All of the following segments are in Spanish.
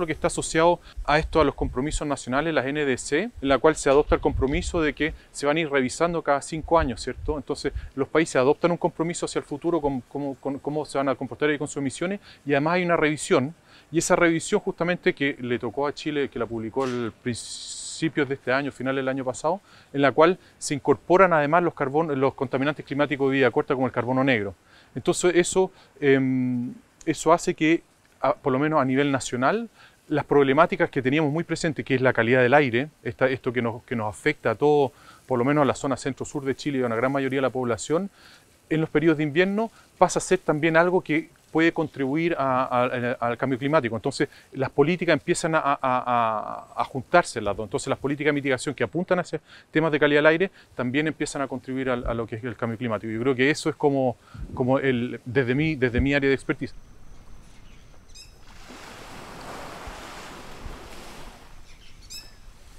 lo que está asociado a esto, a los compromisos nacionales, las NDC, en la cual se adopta el compromiso de que se van a ir revisando cada cinco años, ¿cierto? Entonces los países adoptan un compromiso hacia el futuro, con cómo se van a comportar ahí con sus emisiones, y además hay una revisión, y esa revisión justamente que le tocó a Chile, que la publicó el principios de este año, finales del año pasado, en la cual se incorporan además los, los contaminantes climáticos de vida corta como el carbono negro. Entonces eso, em, eso hace que por lo menos a nivel nacional, las problemáticas que teníamos muy presentes, que es la calidad del aire, esto que nos, afecta a todo, por lo menos a la zona centro-sur de Chile y a una gran mayoría de la población, en los periodos de invierno pasa a ser también algo que puede contribuir al cambio climático. Entonces, las políticas empiezan a, a, juntarse las Entonces, las políticas de mitigación que apuntan hacia temas de calidad del aire también empiezan a contribuir a, lo que es el cambio climático. Yo creo que eso es como, el, desde, mi, desde mi área de expertise.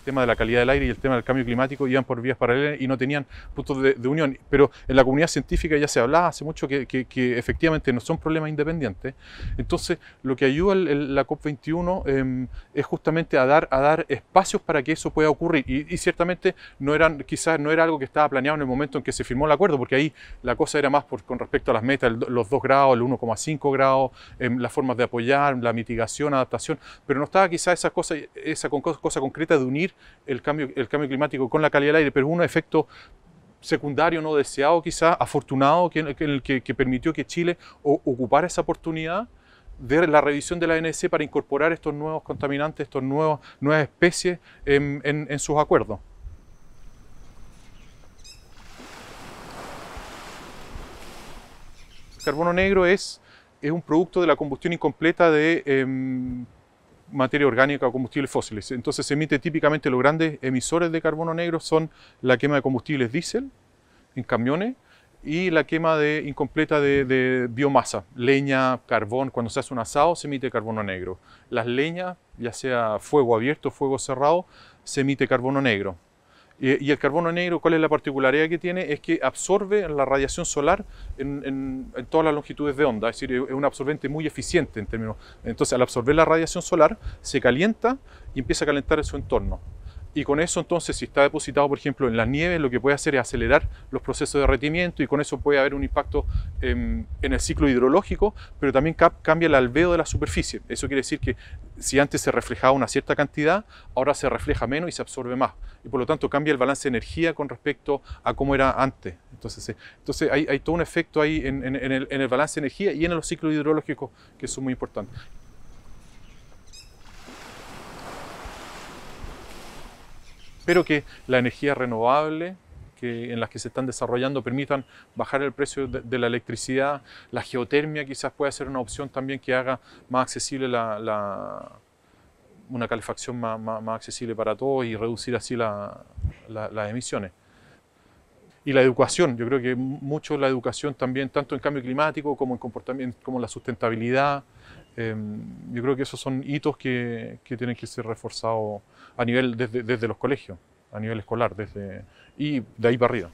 tema de la calidad del aire y el tema del cambio climático iban por vías paralelas y no tenían puntos de, unión. Pero en la comunidad científica ya se hablaba hace mucho que, efectivamente no son problemas independientes. Entonces, lo que ayuda la COP21 em, es justamente a dar, a dar espacios para que eso pueda ocurrir. Y, ciertamente no eran, quizás no era algo que estaba planeado en el momento en que se firmó el acuerdo, porque ahí la cosa era más por, con respecto a las metas, los 2 grados, el 1,5 grados, em, las formas de apoyar, la mitigación, adaptación, pero no estaba quizás esa esa cosa concreta de unir el cambio, el cambio climático con la calidad del aire, pero es un efecto secundario no deseado quizás, afortunado, que, que, permitió que Chile ocupara esa oportunidad de la revisión de la ANC para incorporar estos nuevos contaminantes, estas nuevas especies en, sus acuerdos. El carbono negro es, es un producto de la combustión incompleta de... Em, materia orgánica o combustibles fósiles. Entonces se emite típicamente los grandes emisores de carbono negro son la quema de combustibles diésel en camiones y la quema de, incompleta de, biomasa, leña, carbón. Cuando se hace un asado se emite carbono negro. Las leñas, ya sea fuego abierto, fuego cerrado, se emite carbono negro y el carbono negro, ¿cuál es la particularidad que tiene? Es que absorbe la radiación solar en, en, todas las longitudes de onda, es decir, es un absorbente muy eficiente en términos. Entonces, al absorber la radiación solar, se calienta y empieza a calentar su entorno y con eso entonces si está depositado por ejemplo en la nieve lo que puede hacer es acelerar los procesos de derretimiento y con eso puede haber un impacto em, en el ciclo hidrológico pero también cambia el albedo de la superficie eso quiere decir que si antes se reflejaba una cierta cantidad ahora se refleja menos y se absorbe más y por lo tanto cambia el balance de energía con respecto a cómo era antes entonces, eh, entonces hay, todo un efecto ahí en, el, en el balance de energía y en los ciclos hidrológicos que son muy importantes Espero que la energía renovable que, en las que se están desarrollando permitan bajar el precio de, la electricidad. La geotermia quizás pueda ser una opción también que haga más accesible una calefacción más, accesible para todos y reducir así las emisiones y la educación. Yo creo que mucho la educación también, tanto en cambio climático como en comportamiento, como la sustentabilidad. Em, yo creo que esos son hitos que, tienen que ser reforzados a nivel desde, desde, los colegios, a nivel escolar, desde y de ahí para arriba.